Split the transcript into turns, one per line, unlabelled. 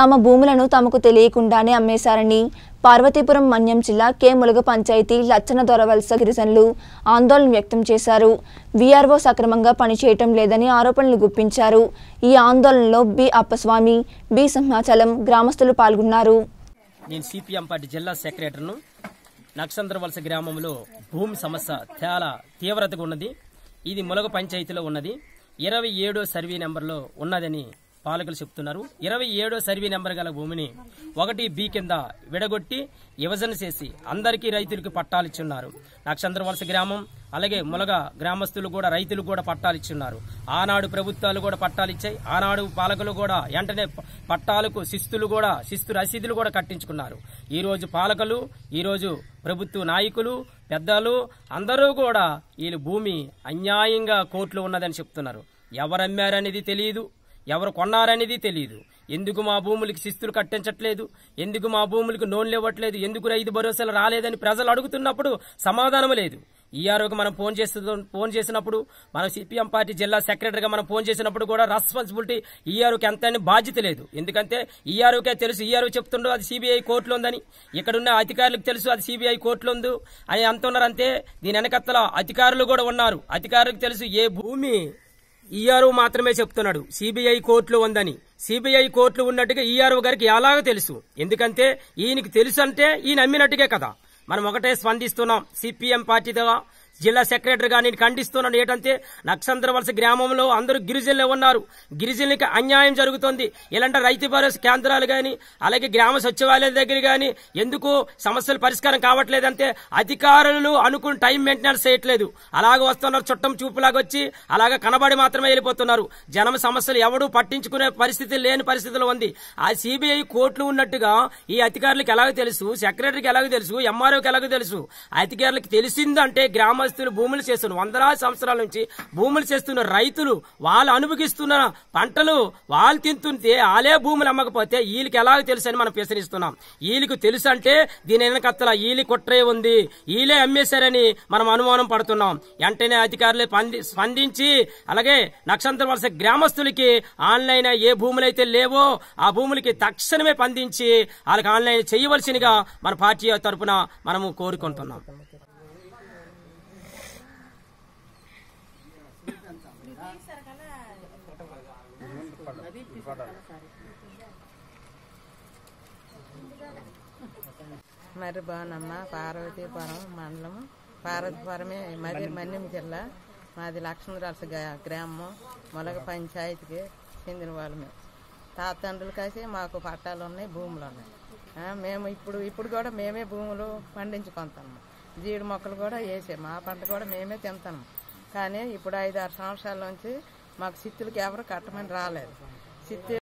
తమ భూములను తమకు తెలియకుండానే అమ్మేశారని పార్వతీపురం మన్యం జిల్లా కె కేములుగ పంచాయతీ లచ్చన దొరవలస గిరిజనులు ఆందోళన వ్యక్తం చేశారు వీఆర్ఓ సక్రమంగా పనిచేయటం లేదని ఆరోపణలు గుప్పించారు ఈ ఆందోళనలో బి అప్పస్వామి బి సింహాచలం గ్రామస్తులు పాల్గొన్నారు నేను సిపిఎం పార్టీ జిల్లా సెక్రటరీను నక్సంద్రవలస గ్రామంలో భూమి సమస్య చాలా తీవ్రతగా ఉన్నది ఇది ములగ పంచాయతీలో ఉన్నది ఇరవై ఏడో సర్వే నెంబర్లో ఉన్నదని పాలకులు చెప్తున్నారు ఇరవై ఏడో సర్వే నెంబర్ గల భూమిని ఒకటి బి కింద విడగొట్టి విభజన చేసి అందరికీ రైతులకు పట్టాలు ఇచ్చున్నారు నక్షంద్రవలస గ్రామం అలాగే ములగ గ్రామస్తులు కూడా రైతులు కూడా పట్టాలు ఇచ్చున్నారు ఆనాడు ప్రభుత్వాలు కూడా పట్టాలు ఇచ్చాయి ఆనాడు పాలకులు కూడా వెంటనే పట్టాలకు శిస్తులు కూడా శిస్తు రసీదులు కూడా కట్టించుకున్నారు ఈరోజు పాలకులు ఈరోజు ప్రభుత్వ నాయకులు పెద్దలు అందరూ కూడా వీళ్ళు భూమి అన్యాయంగా కోర్టులో ఉన్నదని చెప్తున్నారు ఎవరమ్మారనేది తెలియదు ఎవరు కొన్నారనేది తెలియదు ఎందుకు మా భూములకి శిస్తులు కట్టించట్లేదు ఎందుకు మా భూములకు లోన్లు ఇవ్వట్లేదు ఎందుకు రైతు భరోసాలు రాలేదని ప్రజలు అడుగుతున్నప్పుడు సమాధానం లేదు ఈఆర్ఓకి మనం ఫోన్ చేస్తు ఫోన్ చేసినప్పుడు మనం సిపిఎం పార్టీ జిల్లా సెక్రటరీగా మనం ఫోన్ చేసినప్పుడు కూడా రెస్పాన్సిబిలిటీ ఈఆర్ఓకి ఎంత బాధ్యత లేదు ఎందుకంటే ఈఆర్ఓకే తెలుసు ఈఆర్ఓ చెప్తుండో అది సిబిఐ కోర్టులో ఉందని ఇక్కడున్న అధికారులకు తెలుసు అది సిబిఐ కోర్టులో ఉంది అని అంత ఉన్నారంటే దీని వెనకత్తల అధికారులు కూడా ఉన్నారు అధికారులకు తెలుసు ఏ భూమి ఈఆర్ఓ మాత్రమే చెప్తున్నాడు సిబిఐ కోర్టులు ఉందని సిబిఐ కోర్టులు ఉన్నట్టుగా ఈఆర్ఓ గారికి ఎలాగో తెలుసు ఎందుకంటే ఈయనకి తెలుసు అంటే ఈయన నమ్మినట్టుగే కదా మనం ఒకటే స్పందిస్తున్నాం సిపిఎం పార్టీతో జిల్లా సెక్రటరీ నేను ఖండిస్తున్నాను ఏంటంటే నక్షంద్ర వలస గ్రామంలో అందరూ గిరిజనులు ఉన్నారు గిరిజనులకి అన్యాయం జరుగుతుంది ఇలాంటి రైతు భరోసా కేంద్రాలు కానీ అలాగే గ్రామ సచివాలయాల దగ్గర కానీ ఎందుకు సమస్యలు పరిష్కారం కావట్లేదంటే అధికారులు అనుకున్న టైం మెయింటెనెన్స్ చేయట్లేదు అలాగే వస్తున్నారు చుట్టం చూపులాగా వచ్చి అలాగే కనబడి మాత్రమే వెళ్ళిపోతున్నారు జనం సమస్యలు ఎవడూ పట్టించుకునే పరిస్థితి లేని పరిస్థితిలో ఉంది ఆ సిబిఐ కోర్టులు ఉన్నట్టుగా ఈ అధికారులకు ఎలాగో తెలుసు సెక్రటరీకి ఎలాగో తెలుసు ఎంఆర్ఓకి ఎలాగో తెలుసు అధికారులకు తెలిసిందంటే గ్రామ గ్రామస్తులు భూములు చేస్తున్న వందలాది సంవత్సరాల నుంచి భూములు చేస్తున్న రైతులు వాళ్ళు అనుభవిస్తున్న పంటలు వాళ్ళు తింటుంటే వాళ్ళే భూములు అమ్మకపోతే వీళ్ళకి ఎలాగో తెలుసు అని మనం ప్రశ్నిస్తున్నాం వీళ్ళకి తెలుసు అంటే దీని వెనకత్తల వీళ్ళు కుట్రే ఉంది వీలే అమ్మేశారని మనం అనుమానం పడుతున్నాం వెంటనే అధికారులు స్పందించి అలాగే నక్షత్ర వలస గ్రామస్తులకి ఆన్లైన్ ఏ భూములైతే లేవో ఆ భూములకి తక్షణమే పందించి వాళ్ళకి ఆన్లైన్ చేయవలసినగా మన పార్టీ తరఫున మనము కోరుకుంటున్నాం
మరి బాగునమ్మ పార్వతీపురం మండలం పార్వతీపురమే మాది మన్యం జిల్లా మాది లక్ష్మీరాస గ్రామం మొలగ పంచాయతీకి చెందిన వాళ్ళు మేము తాతండ్రులు కాసి మాకు పట్టాలు ఉన్నాయి భూములు ఉన్నాయి మేము ఇప్పుడు ఇప్పుడు కూడా మేమే భూములు పండించుకుంటాము జీడి మొక్కలు కూడా వేసాము ఆ పంట కూడా మేమే తింటాము కానీ ఇప్పుడు ఐదు ఆరు సంవత్సరాల నుంచి మాకు సిత్తులకి ఎవరు కట్టమని రాలేదు సిత్తు